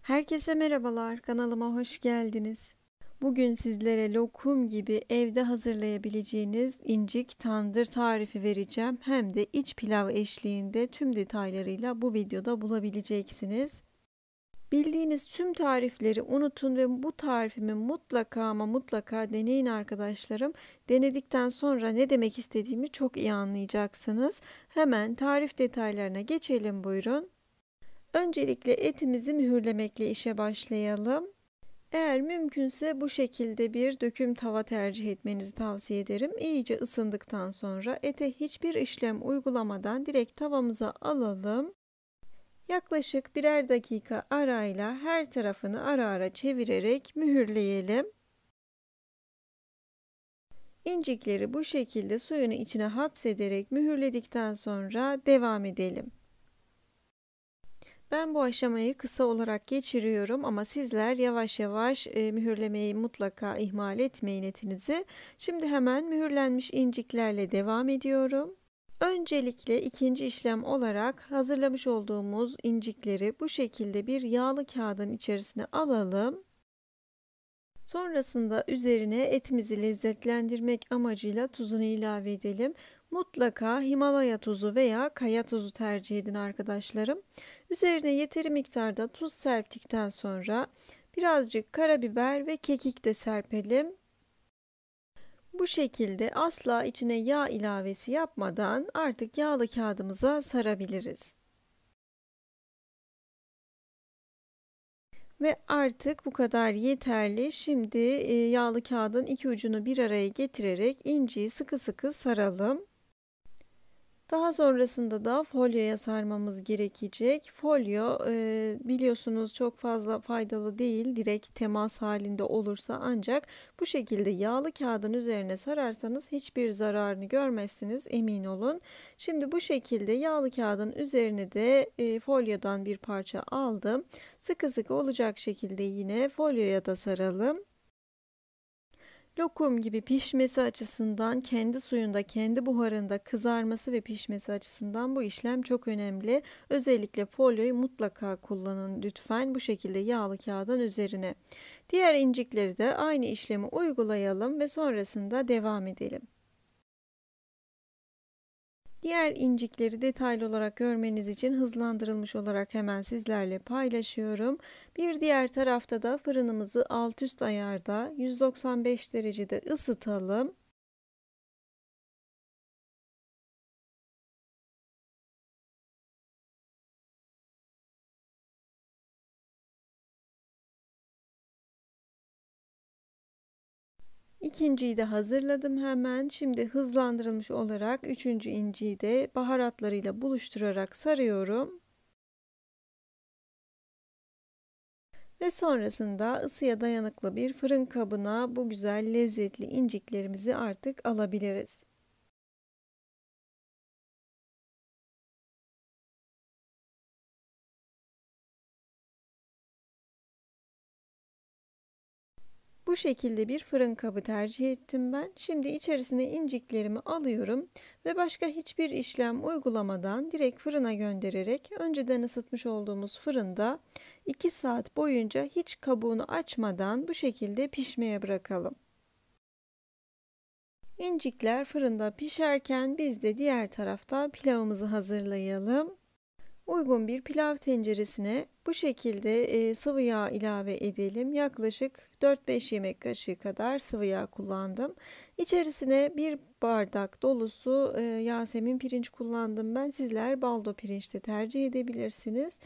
Herkese merhabalar, kanalıma hoş geldiniz. Bugün sizlere lokum gibi evde hazırlayabileceğiniz incik tandır tarifi vereceğim. Hem de iç pilav eşliğinde tüm detaylarıyla bu videoda bulabileceksiniz. Bildiğiniz tüm tarifleri unutun ve bu tarifimi mutlaka ama mutlaka deneyin arkadaşlarım. Denedikten sonra ne demek istediğimi çok iyi anlayacaksınız. Hemen tarif detaylarına geçelim buyurun. Öncelikle etimizi mühürlemekle işe başlayalım. Eğer mümkünse bu şekilde bir döküm tava tercih etmenizi tavsiye ederim. İyice ısındıktan sonra ete hiçbir işlem uygulamadan direkt tavamıza alalım. Yaklaşık birer dakika arayla her tarafını ara ara çevirerek mühürleyelim. İncikleri bu şekilde suyunu içine hapsederek mühürledikten sonra devam edelim. Ben bu aşamayı kısa olarak geçiriyorum ama sizler yavaş yavaş e, mühürlemeyi mutlaka ihmal etmeyin etinizi. Şimdi hemen mühürlenmiş inciklerle devam ediyorum. Öncelikle ikinci işlem olarak hazırlamış olduğumuz incikleri bu şekilde bir yağlı kağıdın içerisine alalım Sonrasında üzerine etimizi lezzetlendirmek amacıyla tuzunu ilave edelim. Mutlaka Himalaya tuzu veya kaya tuzu tercih edin arkadaşlarım. Üzerine yeteri miktarda tuz serptikten sonra birazcık karabiber ve kekik de serpelim. Bu şekilde asla içine yağ ilavesi yapmadan artık yağlı kağıdımıza sarabiliriz. Ve artık bu kadar yeterli. Şimdi e, yağlı kağıdın iki ucunu bir araya getirerek inciyi sıkı sıkı saralım. Daha sonrasında da folyoya sarmamız gerekecek. Folyo e, biliyorsunuz çok fazla faydalı değil. Direkt temas halinde olursa ancak bu şekilde yağlı kağıdın üzerine sararsanız hiçbir zararını görmezsiniz emin olun. Şimdi bu şekilde yağlı kağıdın üzerine de e, folyodan bir parça aldım. Sıkı sıkı olacak şekilde yine folyoya da saralım. Lokum gibi pişmesi açısından kendi suyunda, kendi buharında kızarması ve pişmesi açısından bu işlem çok önemli. Özellikle folyoyu mutlaka kullanın lütfen bu şekilde yağlı kağıdın üzerine. Diğer incikleri de aynı işlemi uygulayalım ve sonrasında devam edelim. Diğer incikleri detaylı olarak görmeniz için hızlandırılmış olarak hemen sizlerle paylaşıyorum. Bir diğer tarafta da fırınımızı alt üst ayarda 195 derecede ısıtalım. İkinciyi de hazırladım hemen. Şimdi hızlandırılmış olarak üçüncü inciyi de baharatlarıyla buluşturarak sarıyorum. Ve sonrasında ısıya dayanıklı bir fırın kabına bu güzel lezzetli inciklerimizi artık alabiliriz. Bu şekilde bir fırın kabı tercih ettim ben. Şimdi içerisine inciklerimi alıyorum ve başka hiçbir işlem uygulamadan direkt fırına göndererek önceden ısıtmış olduğumuz fırında 2 saat boyunca hiç kabuğunu açmadan bu şekilde pişmeye bırakalım. İncikler fırında pişerken biz de diğer tarafta pilavımızı hazırlayalım. Uygun bir pilav tenceresine bu şekilde e, sıvı yağ ilave edelim. Yaklaşık 4-5 yemek kaşığı kadar sıvı yağ kullandım. İçerisine bir bardak dolusu e, yasemin pirinç kullandım. Ben sizler baldo pirinç de tercih edebilirsiniz.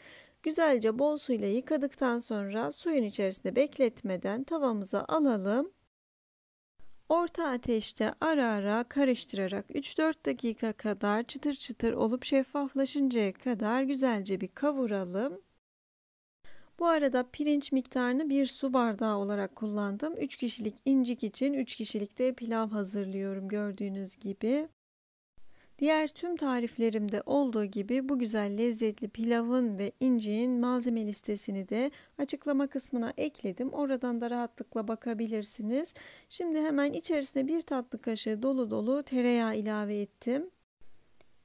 Güzelce bol suyla yıkadıktan sonra suyun içerisinde bekletmeden tavamıza alalım. Orta ateşte ara ara karıştırarak 3-4 dakika kadar çıtır çıtır olup şeffaflaşıncaya kadar güzelce bir kavuralım. Bu arada pirinç miktarını bir su bardağı olarak kullandım. 3 kişilik incik için 3 kişilik de pilav hazırlıyorum gördüğünüz gibi. Diğer tüm tariflerimde olduğu gibi bu güzel lezzetli pilavın ve inciğin malzeme listesini de açıklama kısmına ekledim. Oradan da rahatlıkla bakabilirsiniz. Şimdi hemen içerisine bir tatlı kaşığı dolu dolu tereyağı ilave ettim.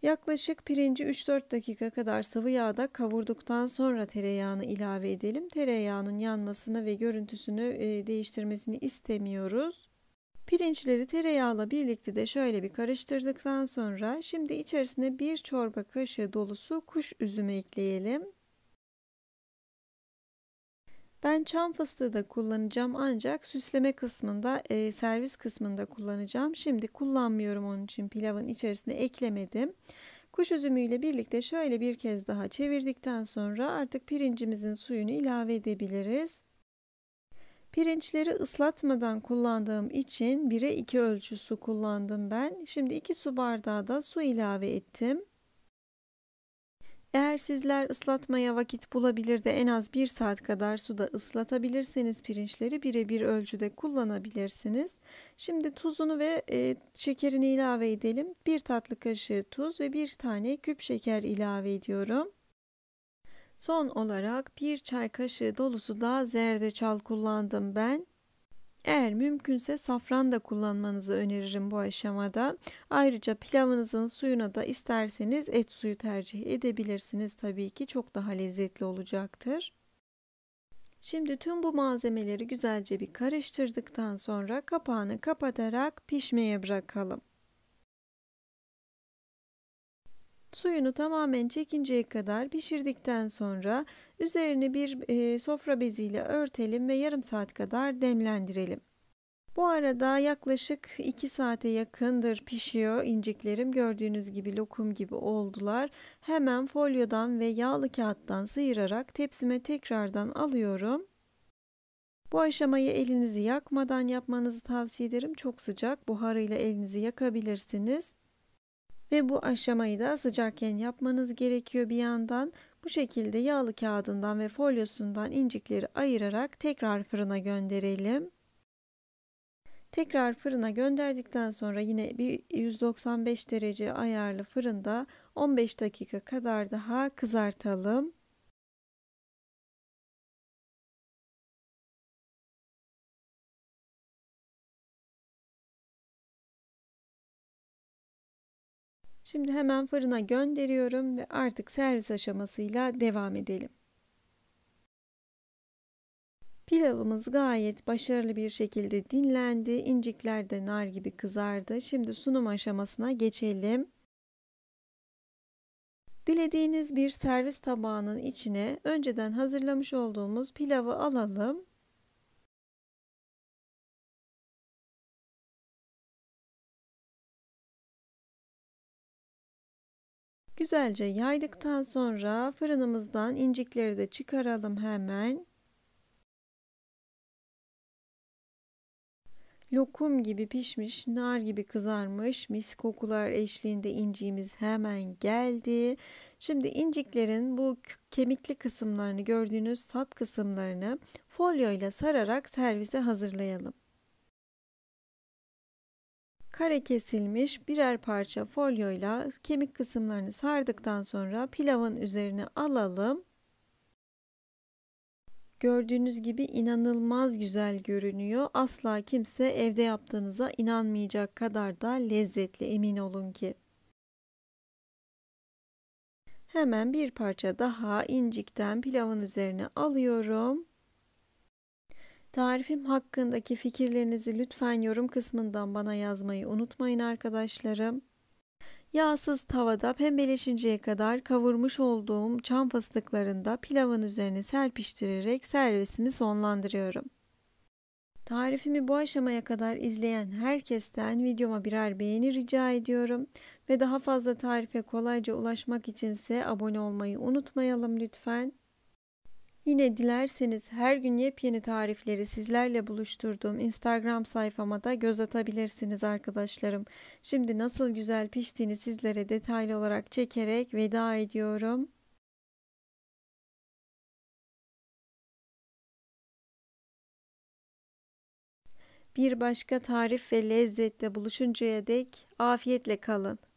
Yaklaşık pirinci 3-4 dakika kadar sıvı yağda kavurduktan sonra tereyağını ilave edelim. Tereyağının yanmasını ve görüntüsünü e, değiştirmesini istemiyoruz. Pirinçleri tereyağla birlikte de şöyle bir karıştırdıktan sonra şimdi içerisine bir çorba kaşığı dolusu kuş üzümü ekleyelim. Ben çam fıstığı da kullanacağım ancak süsleme kısmında e, servis kısmında kullanacağım. Şimdi kullanmıyorum onun için pilavın içerisine eklemedim. Kuş üzümü ile birlikte şöyle bir kez daha çevirdikten sonra artık pirincimizin suyunu ilave edebiliriz. Pirinçleri ıslatmadan kullandığım için 1'e 2 ölçü su kullandım ben. Şimdi 2 su bardağı da su ilave ettim. Eğer sizler ıslatmaya vakit bulabilir de en az 1 saat kadar suda ıslatabilirseniz pirinçleri birebir ölçüde kullanabilirsiniz. Şimdi tuzunu ve e, şekerini ilave edelim. 1 tatlı kaşığı tuz ve 1 tane küp şeker ilave ediyorum. Son olarak bir çay kaşığı dolusu da zerdeçal kullandım ben. Eğer mümkünse safran da kullanmanızı öneririm bu aşamada. Ayrıca pilavınızın suyuna da isterseniz et suyu tercih edebilirsiniz. Tabii ki çok daha lezzetli olacaktır. Şimdi tüm bu malzemeleri güzelce bir karıştırdıktan sonra kapağını kapatarak pişmeye bırakalım. suyunu tamamen çekinceye kadar pişirdikten sonra üzerine bir e, sofra beziyle örtelim ve yarım saat kadar demlendirelim. Bu arada yaklaşık 2 saate yakındır pişiyor inciklerim. Gördüğünüz gibi lokum gibi oldular. Hemen folyodan ve yağlı kağıttan sıyırarak tepsime tekrardan alıyorum. Bu aşamayı elinizi yakmadan yapmanızı tavsiye ederim. Çok sıcak buharıyla elinizi yakabilirsiniz. Ve bu aşamayı da sıcakken yapmanız gerekiyor bir yandan. Bu şekilde yağlı kağıdından ve folyosundan incikleri ayırarak tekrar fırına gönderelim. Tekrar fırına gönderdikten sonra yine bir 195 derece ayarlı fırında 15 dakika kadar daha kızartalım. Şimdi hemen fırına gönderiyorum ve artık servis aşamasıyla devam edelim. Pilavımız gayet başarılı bir şekilde dinlendi. İncikler de nar gibi kızardı. Şimdi sunum aşamasına geçelim. Dilediğiniz bir servis tabağının içine önceden hazırlamış olduğumuz pilavı alalım Güzelce yaydıktan sonra fırınımızdan incikleri de çıkaralım hemen. Lokum gibi pişmiş, nar gibi kızarmış, mis kokular eşliğinde inciğimiz hemen geldi. Şimdi inciklerin bu kemikli kısımlarını gördüğünüz sap kısımlarını folyo ile sararak servise hazırlayalım kare kesilmiş birer parça folyoyla kemik kısımlarını sardıktan sonra pilavın üzerine alalım. Gördüğünüz gibi inanılmaz güzel görünüyor. Asla kimse evde yaptığınıza inanmayacak kadar da lezzetli emin olun ki. Hemen bir parça daha incikten pilavın üzerine alıyorum. Tarifim hakkındaki fikirlerinizi lütfen yorum kısmından bana yazmayı unutmayın arkadaşlarım. Yağsız tavada pembeleşinceye kadar kavurmuş olduğum çam fıstıklarında pilavın üzerine serpiştirerek servisimi sonlandırıyorum. Tarifimi bu aşamaya kadar izleyen herkesten videoma birer beğeni rica ediyorum ve daha fazla tarife kolayca ulaşmak içinse abone olmayı unutmayalım lütfen. Yine dilerseniz her gün yepyeni tarifleri sizlerle buluşturduğum Instagram sayfama da göz atabilirsiniz arkadaşlarım. Şimdi nasıl güzel piştiğini sizlere detaylı olarak çekerek veda ediyorum. Bir başka tarif ve lezzette buluşuncaya dek afiyetle kalın.